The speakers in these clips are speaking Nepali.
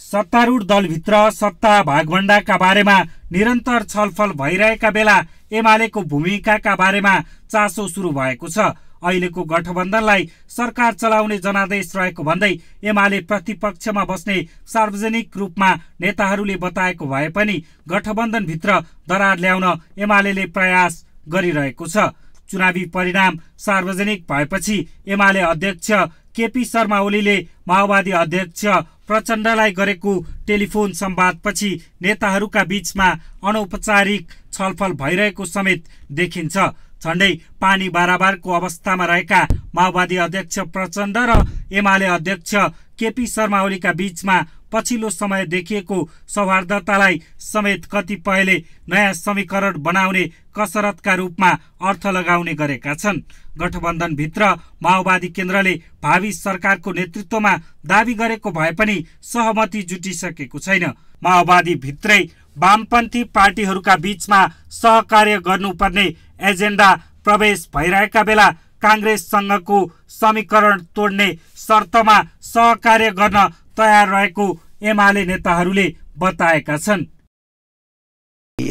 सत्तारूढ दलभित्र सत्ता भागभण्डाका बारेमा निरन्तर छलफल भइरहेका बेला एमालेको भूमिकाका बारेमा चासो सुरु भएको छ अहिलेको गठबन्धनलाई सरकार चलाउने जनादेश रहेको भन्दै एमाले प्रतिपक्षमा बस्ने सार्वजनिक रूपमा नेताहरूले बताएको भए पनि गठबन्धनभित्र दरार ल्याउन एमाले प्रयास गरिरहेको छ चुनावी परिणाम सार्वजनिक भएपछि एमाले अध्यक्ष केपी शर्मा ओलीले माओवादी अध्यक्ष प्रचण्डलाई गरेको टेलिफोन सम्वादपछि नेताहरूका बीचमा अनौपचारिक छलफल भइरहेको समेत देखिन्छ झन्डै पानी बाराबारको अवस्थामा रहेका माओवादी अध्यक्ष प्रचण्ड र एमाले अध्यक्ष केपी शर्मा ओलीका बीचमा पछिल्लो समय देखिएको सौहार्दतालाई समेत कतिपयले नयाँ समीकरण बनाउने कसरतका रूपमा अर्थ लगाउने गरेका छन् गठबन्धनभित्र माओवादी केन्द्रले भावी सरकारको नेतृत्वमा दावी गरेको भए पनि सहमति जुटिसकेको छैन माओवादीभित्रै वामपन्थी पार्टीहरूका बीचमा सहकार्य गर्नुपर्ने एजेन्डा प्रवेश भइरहेका बेला काङ्ग्रेससँगको समीकरण तोड्ने शर्तमा सहकार्य गर्न तयार रहेको एमाले नेताहरूले बताएका छन्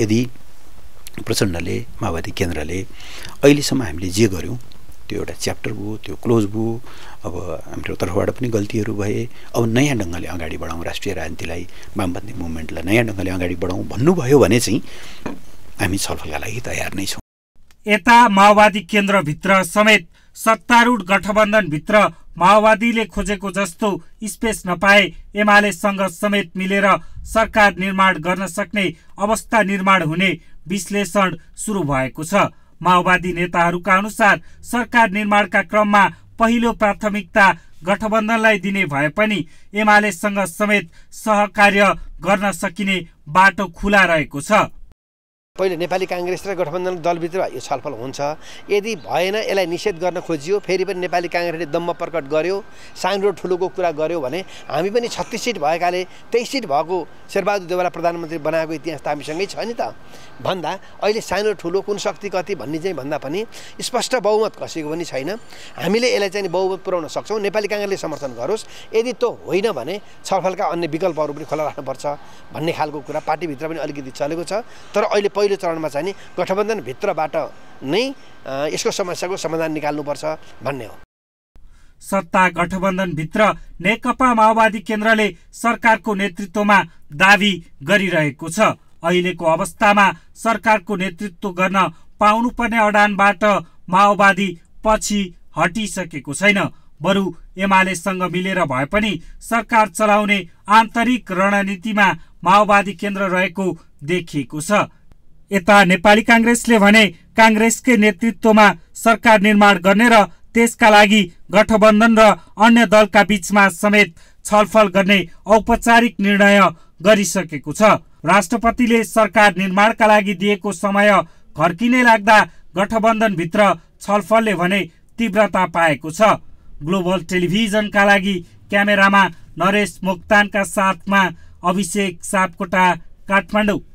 यदि प्रचण्डले माओवादी केन्द्रले अहिलेसम्म हामीले जे गर्यौँ त्यो एउटा च्याप्टर भयो त्यो क्लोज भयो अब हाम्रो तर्फबाट पनि गल्तीहरू भए अब नयाँ ढङ्गले अगाडि बढाउँ राष्ट्रिय राजनीतिलाई वामपन्थी मुभमेन्टलाई नयाँ ढङ्गले अगाडि बढाउँ भन्नुभयो भने चाहिँ हामी छलफलका लागि तयार नै छौँ यता माओवादी केन्द्रभित्र समेत सत्तारूढ गठबन्धनभित्र माओवादीले खोजेको जस्तो स्पेस नपाए एमालेसँग समेत मिलेर सरकार निर्माण गर्न सक्ने अवस्था निर्माण हुने विश्लेषण सुरु भएको छ माओवादी नेताहरूका अनुसार सरकार निर्माणका क्रममा पहिलो प्राथमिकता गठबन्धनलाई दिने भए पनि एमालेसँग समेत सहकार्य गर्न सकिने बाटो खुला रहेको छ पहिले नेपाली काङ्ग्रेस र गठबन्धन दलभित्र यो छलफल हुन्छ यदि भएन यसलाई निषेध गर्न खोजियो फेरि पनि नेपाली काङ्ग्रेसले दम्म प्रकट गर्यो साङ्ग्रो ठुलोको कुरा गर्यो भने हामी पनि छत्तिस सिट भएकाले तेइस सिट भएको शेरबहादुर देवालाई प्रधानमन्त्री बनाएको इतिहास त हामीसँगै छ नि त भन्दा अहिले सानो ठुलो कुन शक्ति कति भन्ने चाहिँ भन्दा पनि स्पष्ट बहुमत कसैको पनि छैन हामीले यसलाई चाहिँ बहुमत पुर्याउन सक्छौँ नेपाली काङ्ग्रेसले समर्थन गरोस् यदि त्यो होइन भने छलफलका अन्य विकल्पहरू पनि खोला राख्नुपर्छ भन्ने खालको कुरा पार्टीभित्र पनि अलिकति चलेको छ तर अहिले पहिलो पहिलो चरणमा चाहिँ नि गठबन्धनभित्रबाट नै यसको समस्याको समाधान निकाल्नुपर्छ भन्ने हो सत्ता गठबन्धनभित्र नेकपा माओवादी केन्द्रले सरकारको नेतृत्वमा दावी गरिरहेको छ अहिलेको अवस्थामा सरकारको नेतृत्व गर्न पाउनुपर्ने अडानबाट माओवादी पछि हटिसकेको छैन बरु एमालेसँग मिलेर भए पनि सरकार चलाउने आन्तरिक रणनीतिमा माओवादी केन्द्र रहेको देखिएको छ यता नेपाली काङ्ग्रेसले भने काङ्ग्रेसकै नेतृत्वमा सरकार निर्माण गर्ने र त्यसका लागि गठबन्धन र अन्य दलका बिचमा समेत छलफल गर्ने औपचारिक निर्णय गरिसकेको छ राष्ट्रपतिले सरकार निर्माणका लागि दिएको समय घर्किनै लाग्दा गठबन्धनभित्र छलफलले भने तीव्रता पाएको छ ग्लोबल टेलिभिजनका लागि क्यामेरामा नरेश मोक्तानका साथमा अभिषेक सापकोटा काठमाडौँ